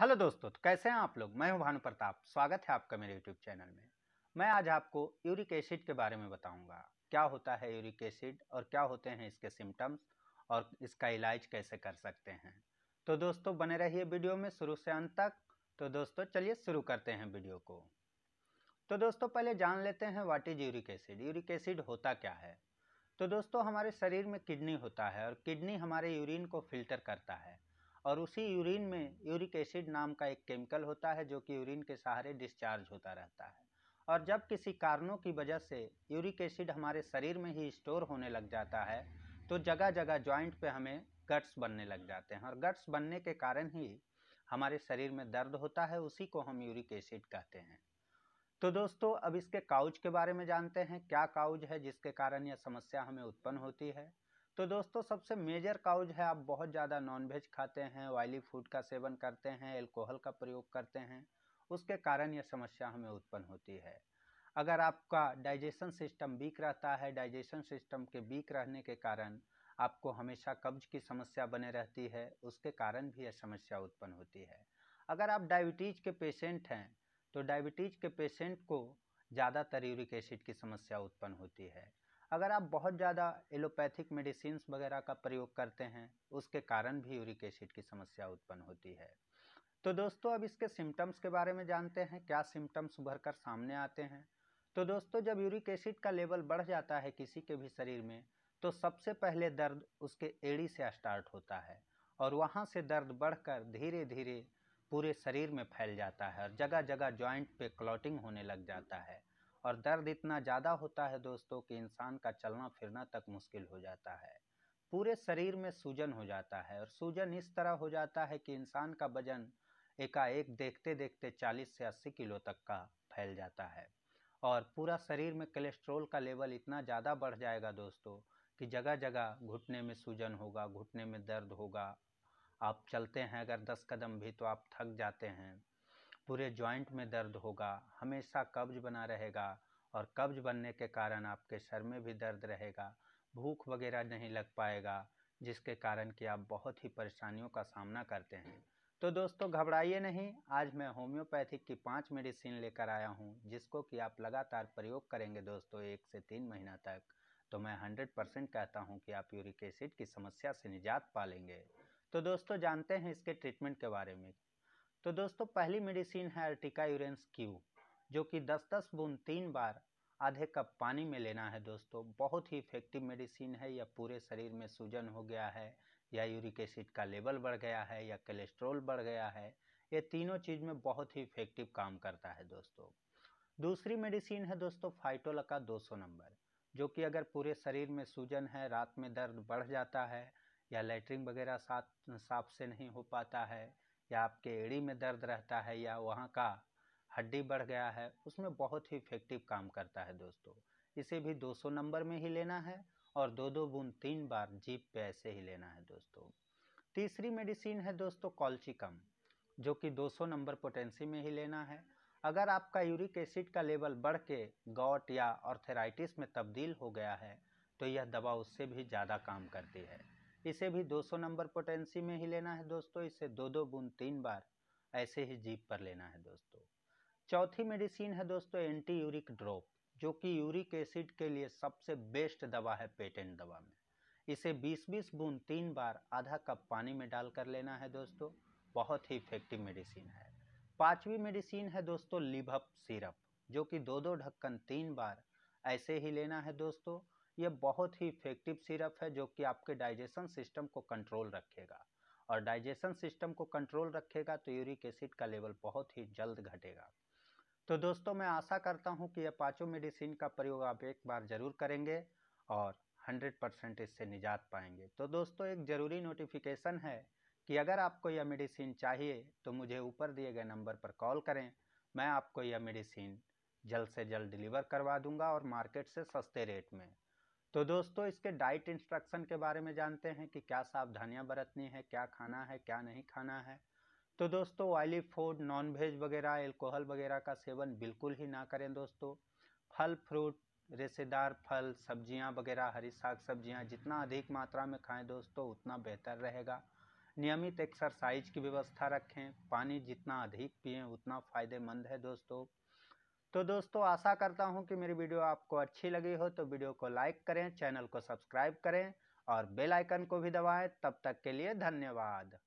hello दोस्तों तो कैसे हैं आप लोग मैं हूं भानु प्रताप स्वागत है आपका मेरे यूट्यूब चैनल में मैं आज आपको यूरिक एसिड के बारे में बताऊंगा क्या होता है यूरिक एसिड और क्या होते हैं इसके सिम्टम्स और इसका इलाज कैसे कर सकते हैं तो दोस्तों बने रहिए वीडियो में शुरू से अंत तक तो दोस्तों चलिए शुरू करते हैं वीडियो को तो दोस्तों पहले जान लेते हैं what is uric acid uric acid होता क्या है तो दोस्तों हमारे शरीर में किडनी होता है और किडनी हमारे यूरिन को फिल्टर करता है और उसी यूरिन में यूरिक एसिड नाम का एक केमिकल होता है जो कि यूरिन के सहारे डिस्चार्ज होता रहता है और जब किसी कारणों की वजह से यूरिक एसिड हमारे शरीर में ही स्टोर होने लग जाता है तो जगह जगह जॉइंट पे हमें गट्स बनने लग जाते हैं और गट्स बनने के कारण ही हमारे शरीर में दर्द होता है उसी को हम यूरिक एसिड कहते हैं तो दोस्तों अब इसके काउज के बारे में जानते हैं क्या काउज है जिसके कारण यह समस्या हमें उत्पन्न होती है तो दोस्तों सबसे मेजर काउज है आप बहुत ज़्यादा नॉनवेज खाते हैं ऑयली फूड का सेवन करते हैं एल्कोहल का प्रयोग करते हैं उसके कारण यह समस्या हमें उत्पन्न होती है अगर आपका डाइजेशन सिस्टम वीक रहता है डाइजेशन सिस्टम के वीक रहने के कारण आपको हमेशा कब्ज की समस्या बने रहती है उसके कारण भी यह समस्या उत्पन्न होती है अगर आप डायबिटीज़ के पेशेंट हैं तो डायबिटीज़ के पेशेंट को ज़्यादातर यूरिक एसिड की समस्या उत्पन्न होती है अगर आप बहुत ज़्यादा एलोपैथिक मेडिसिन वगैरह का प्रयोग करते हैं उसके कारण भी यूरिक एसिड की समस्या उत्पन्न होती है तो दोस्तों अब इसके सिम्टम्स के बारे में जानते हैं क्या सिम्टम्स उभर कर सामने आते हैं तो दोस्तों जब यूरिक एसिड का लेवल बढ़ जाता है किसी के भी शरीर में तो सबसे पहले दर्द उसके एड़ी से स्टार्ट होता है और वहाँ से दर्द बढ़कर धीरे धीरे पूरे शरीर में फैल जाता है और जगह जगह ज्वाइंट पे क्लॉटिंग होने लग जाता है और दर्द इतना ज़्यादा होता है दोस्तों कि इंसान का चलना फिरना तक मुश्किल हो जाता है पूरे शरीर में सूजन हो जाता है और सूजन इस तरह हो जाता है कि इंसान का वजन एकाएक देखते देखते 40 से 80 किलो तक का फैल जाता है और पूरा शरीर में कोलेस्ट्रोल का लेवल इतना ज़्यादा बढ़ जाएगा दोस्तों कि जगह जगह घुटने में सूजन होगा घुटने में दर्द होगा आप चलते हैं अगर दस कदम भी तो आप थक जाते हैं पूरे जॉइंट में दर्द होगा हमेशा कब्ज बना रहेगा और कब्ज बनने के कारण आपके सर में भी दर्द रहेगा भूख वगैरह नहीं लग पाएगा जिसके कारण कि आप बहुत ही परेशानियों का सामना करते हैं तो दोस्तों घबराइए नहीं आज मैं होम्योपैथिक की पांच मेडिसिन लेकर आया हूं जिसको कि आप लगातार प्रयोग करेंगे दोस्तों एक से तीन महीना तक तो मैं हंड्रेड परसेंट कहता हूं कि आप यूरिक एसिड की समस्या से निजात पा लेंगे तो दोस्तों जानते हैं इसके ट्रीटमेंट के बारे में तो दोस्तों पहली मेडिसिन है अर्टिका यूरेंस क्यू जो कि 10-10 बूंद तीन बार आधे कप पानी में लेना है दोस्तों बहुत ही इफेक्टिव मेडिसिन है या पूरे शरीर में सूजन हो गया है या यूरिक एसिड का लेवल बढ़ गया है या कोलेस्ट्रोल बढ़ गया है ये तीनों चीज़ में बहुत ही इफेक्टिव काम करता है दोस्तों दूसरी मेडिसिन है दोस्तों फाइटोल का 200 नंबर जो कि अगर पूरे शरीर में सूजन है रात में दर्द बढ़ जाता है या लेटरिन वगैरह साथ साफ से नहीं हो पाता है या आपके एड़ी में दर्द रहता है या वहाँ का हड्डी बढ़ गया है उसमें बहुत ही इफेक्टिव काम करता है दोस्तों इसे भी 200 नंबर में ही लेना है और दो दो बूंद तीन बार जीप पे ऐसे ही लेना है दोस्तों तीसरी मेडिसिन है दोस्तों कॉल्चिकम जो कि 200 नंबर पोटेंसी में ही लेना है अगर आपका यूरिक एसिड का लेवल बढ़ के गॉट या ऑर्थराइटिस में तब्दील हो गया है तो यह दवा उससे भी ज़्यादा काम करती है इसे भी 200 नंबर पोटेंसी में ही लेना है दोस्तों इसे दो दो बूंद तीन बार ऐसे ही जीप पर लेना है दोस्तों चौथी मेडिसिन है दोस्तों एंटी यूरिक ड्रॉप जो कि यूरिक एसिड के लिए सबसे बेस्ट दवा है पेटेंट दवा में इसे 20-20 बूंद तीन बार आधा कप पानी में डाल कर लेना है दोस्तों बहुत ही इफेक्टिव मेडिसिन है पांचवी मेडिसिन है दोस्तों लिभप सिरप जो कि दो दो ढक्कन तीन बार ऐसे ही लेना है दोस्तों ये बहुत ही इफेक्टिव सिरप है जो कि आपके डाइजेशन सिस्टम को कंट्रोल रखेगा और डाइजेशन सिस्टम को कंट्रोल रखेगा तो यूरिक एसिड का लेवल बहुत ही जल्द घटेगा तो दोस्तों मैं आशा करता हूँ कि यह पाँचों मेडिसिन का प्रयोग आप एक बार ज़रूर करेंगे और 100 परसेंट इससे निजात पाएंगे तो दोस्तों एक ज़रूरी नोटिफिकेशन है कि अगर आपको यह मेडिसिन चाहिए तो मुझे ऊपर दिए गए नंबर पर कॉल करें मैं आपको यह मेडिसिन जल्द से जल्द डिलीवर करवा दूंगा और मार्केट से सस्ते रेट में तो दोस्तों इसके डाइट इंस्ट्रक्शन के बारे में जानते हैं कि क्या सावधानियां बरतनी है क्या खाना है क्या नहीं खाना है तो दोस्तों ऑयली फूड नॉन वेज वगैरह एल्कोहल वगैरह का सेवन बिल्कुल ही ना करें दोस्तों फल फ्रूट रेशेदार फल सब्जियां वगैरह हरी साग सब्जियां जितना अधिक मात्रा में खाएं दोस्तों उतना बेहतर रहेगा नियमित एक्सरसाइज की व्यवस्था रखें पानी जितना अधिक पिएं उतना फ़ायदेमंद है दोस्तों तो दोस्तों आशा करता हूं कि मेरी वीडियो आपको अच्छी लगी हो तो वीडियो को लाइक करें चैनल को सब्सक्राइब करें और बेल आइकन को भी दबाएं तब तक के लिए धन्यवाद